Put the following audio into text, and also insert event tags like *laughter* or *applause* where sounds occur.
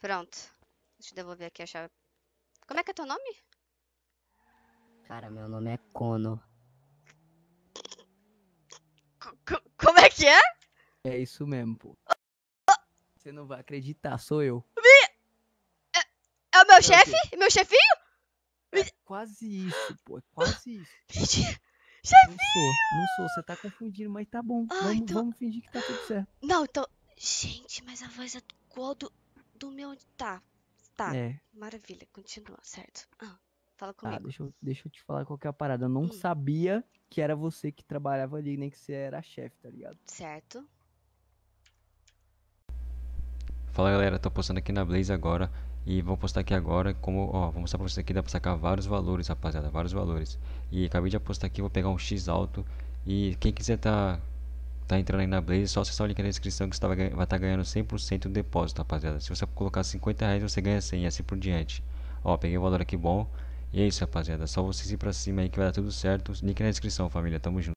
Pronto. Deixa eu devolver aqui a chave. Como é que é teu nome? Cara, meu nome é Cono. C como é que é? É isso mesmo, pô. Você não vai acreditar, sou eu. Me... É, é o meu chefe? Sei. Meu chefinho? É quase isso, pô. É quase isso. Mentira. *laughs* Chefinho! Não sou, não sou. Você tá confundindo, mas tá bom. Ah, vamos, então... vamos fingir que tá tudo certo. Não, então... Gente, mas a voz é qual do do onde tá. Tá. É. Maravilha, continua, certo. Ah, fala tá, comigo. deixa eu, deixa eu te falar qual que é a parada. Eu não hum. sabia que era você que trabalhava ali, nem que você era chefe, tá ligado? Certo. Fala galera, tô postando aqui na Blaze agora e vou postar aqui agora como, ó, vou mostrar pra vocês aqui, dá pra sacar vários valores, rapaziada, vários valores. E acabei de apostar aqui, vou pegar um X alto e quem quiser tá tá entrando aí na Blaze, só acessar o link na descrição que você tá, vai estar tá ganhando 100% do depósito, rapaziada. Se você colocar 50 reais, você ganha 100 e assim por diante. Ó, peguei o valor aqui bom. E é isso, rapaziada. Só vocês ir pra cima aí que vai dar tudo certo. Link na descrição, família. Tamo junto.